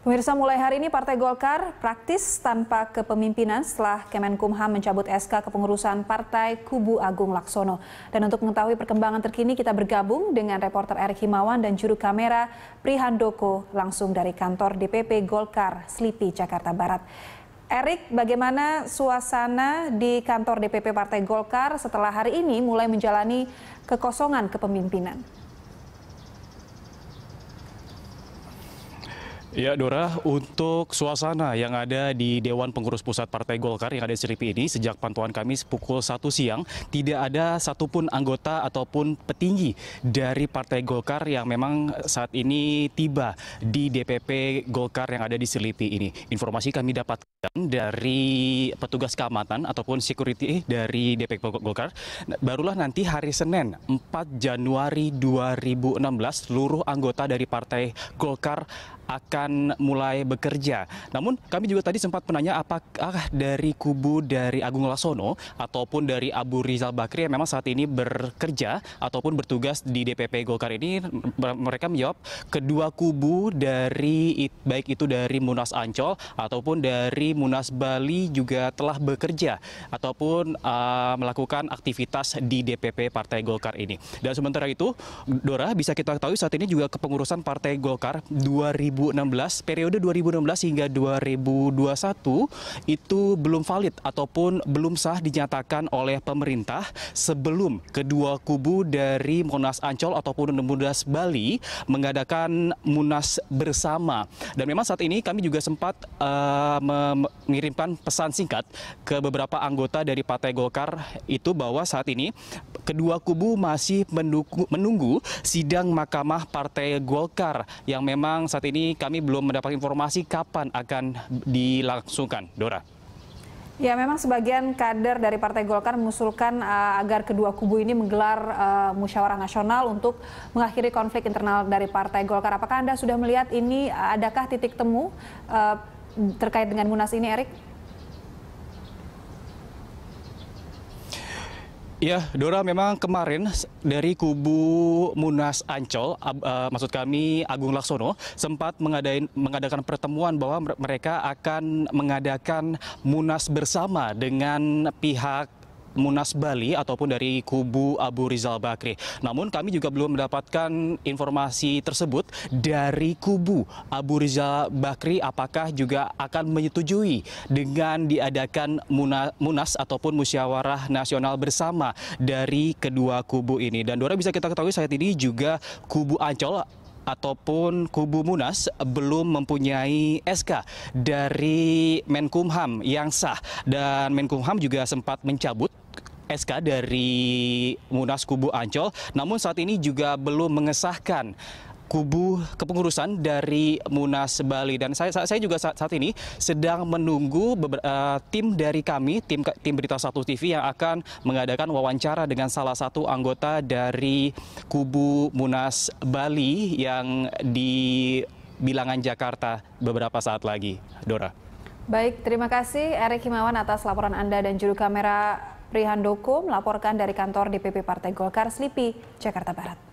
Pemirsa mulai hari ini Partai Golkar praktis tanpa kepemimpinan setelah Kemenkumham mencabut SK kepengurusan Partai Kubu Agung Laksono. Dan untuk mengetahui perkembangan terkini kita bergabung dengan reporter Erik Himawan dan juru kamera Prihandoko langsung dari kantor DPP Golkar Slipi Jakarta Barat. Erik, bagaimana suasana di kantor DPP Partai Golkar setelah hari ini mulai menjalani kekosongan kepemimpinan? Ya Dora, untuk suasana yang ada di Dewan Pengurus Pusat Partai Golkar yang ada di Seripi ini sejak pantauan kami pukul 1 siang tidak ada satupun anggota ataupun petinggi dari Partai Golkar yang memang saat ini tiba di DPP Golkar yang ada di Seripi ini. Informasi kami dapatkan dari petugas keamanan ataupun security dari DPP Golkar barulah nanti hari Senin 4 Januari 2016 seluruh anggota dari Partai Golkar akan akan mulai bekerja. Namun kami juga tadi sempat menanya apakah dari kubu dari Agung Lasono ataupun dari Abu Rizal Bakri yang memang saat ini bekerja ataupun bertugas di DPP Golkar ini mereka menjawab kedua kubu dari baik itu dari Munas Ancol ataupun dari Munas Bali juga telah bekerja ataupun uh, melakukan aktivitas di DPP Partai Golkar ini. Dan sementara itu Dora bisa kita ketahui saat ini juga kepengurusan Partai Golkar 2016 2016, periode 2016 hingga 2021 itu belum valid ataupun belum sah dinyatakan oleh pemerintah sebelum kedua kubu dari Monas Ancol ataupun Munas Bali mengadakan Munas bersama. Dan memang saat ini kami juga sempat uh, mengirimkan pesan singkat ke beberapa anggota dari Partai Golkar itu bahwa saat ini kedua kubu masih menunggu, menunggu sidang Mahkamah Partai Golkar yang memang saat ini kami ini belum mendapat informasi kapan akan dilangsungkan. Dora. Ya, memang sebagian kader dari Partai Golkar mengusulkan uh, agar kedua kubu ini menggelar uh, musyawarah nasional untuk mengakhiri konflik internal dari Partai Golkar. Apakah Anda sudah melihat ini adakah titik temu uh, terkait dengan Munas ini, Erik? Ya, Dora memang kemarin dari kubu Munas Ancol, uh, maksud kami Agung Laksono, sempat mengadain, mengadakan pertemuan bahwa mereka akan mengadakan Munas bersama dengan pihak Munas Bali ataupun dari kubu Abu Rizal Bakri. Namun kami juga belum mendapatkan informasi tersebut dari kubu Abu Rizal Bakri apakah juga akan menyetujui dengan diadakan Munas ataupun musyawarah nasional bersama dari kedua kubu ini. Dan Dora bisa kita ketahui saat ini juga kubu Ancol ataupun kubu Munas belum mempunyai SK dari Menkumham yang sah dan Menkumham juga sempat mencabut SK dari Munas Kubu Ancol, namun saat ini juga belum mengesahkan kubu kepengurusan dari Munas Bali dan saya saya juga saat, saat ini sedang menunggu beber, uh, eh, tim dari kami tim tim berita satu TV yang akan mengadakan wawancara dengan salah satu anggota dari kubu Munas Bali yang di bilangan Jakarta beberapa saat lagi Dora. Baik, terima kasih Erik Himawan atas laporan Anda dan juru kamera Prihandoko melaporkan dari kantor DPP Partai Golkar Slipi, Jakarta Barat.